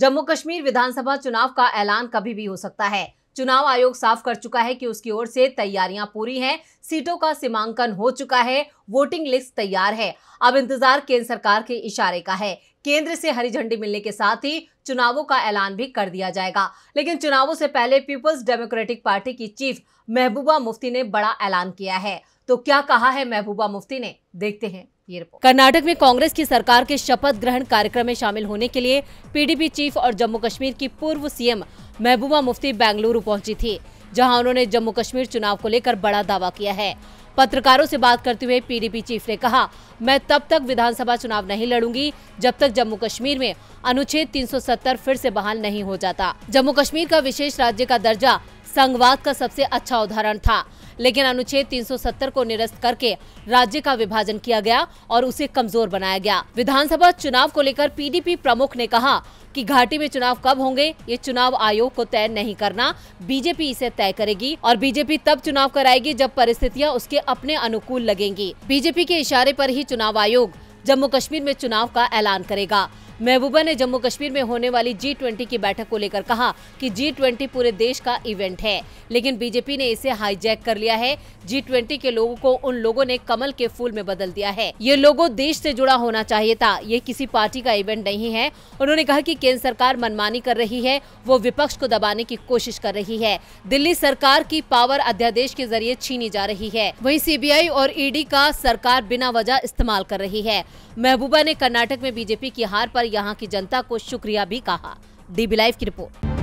जम्मू कश्मीर विधानसभा चुनाव का ऐलान कभी भी हो सकता है चुनाव आयोग साफ कर चुका है कि उसकी ओर से तैयारियां पूरी हैं सीटों का सीमांकन हो चुका है वोटिंग लिस्ट तैयार है अब इंतजार केंद्र सरकार के इशारे का है केंद्र से हरी झंडी मिलने के साथ ही चुनावों का ऐलान भी कर दिया जाएगा लेकिन चुनावों से पहले पीपल्स डेमोक्रेटिक पार्टी की चीफ महबूबा मुफ्ती ने बड़ा ऐलान किया है तो क्या कहा है महबूबा मुफ्ती ने देखते हैं ये रिपोर्ट कर्नाटक में कांग्रेस की सरकार के शपथ ग्रहण कार्यक्रम में शामिल होने के लिए पीडीपी चीफ और जम्मू कश्मीर की पूर्व सीएम महबूबा मुफ्ती बेंगलुरु पहुंची थी जहां उन्होंने जम्मू कश्मीर चुनाव को लेकर बड़ा दावा किया है पत्रकारों से बात करते हुए पीडीपी चीफ ने कहा मैं तब तक विधानसभा चुनाव नहीं लड़ूंगी जब तक जम्मू कश्मीर में अनुच्छेद 370 फिर से बहाल नहीं हो जाता जम्मू कश्मीर का विशेष राज्य का दर्जा संघवाद का सबसे अच्छा उदाहरण था लेकिन अनुच्छेद 370 को निरस्त करके राज्य का विभाजन किया गया और उसे कमजोर बनाया गया विधानसभा चुनाव को लेकर पीडीपी प्रमुख ने कहा कि घाटी में चुनाव कब होंगे ये चुनाव आयोग को तय नहीं करना बीजेपी इसे तय करेगी और बीजेपी तब चुनाव कराएगी जब परिस्थितियाँ उसके अपने अनुकूल लगेंगी बीजेपी के इशारे आरोप ही चुनाव आयोग जम्मू कश्मीर में चुनाव का ऐलान करेगा महबूबा ने जम्मू कश्मीर में होने वाली जी ट्वेंटी की बैठक को लेकर कहा कि जी ट्वेंटी पूरे देश का इवेंट है लेकिन बीजेपी ने इसे हाईजैक कर लिया है जी ट्वेंटी के लोगों को उन लोगों ने कमल के फूल में बदल दिया है ये लोगों देश से जुड़ा होना चाहिए था ये किसी पार्टी का इवेंट नहीं है उन्होंने कहा की केंद्र सरकार मनमानी कर रही है वो विपक्ष को दबाने की कोशिश कर रही है दिल्ली सरकार की पावर अध्यादेश के जरिए छीनी जा रही है वही सी और ईडी e का सरकार बिना वजह इस्तेमाल कर रही है महबूबा ने कर्नाटक में बीजेपी की हार आरोप यहाँ की जनता को शुक्रिया भी कहा डीबी लाइव की रिपोर्ट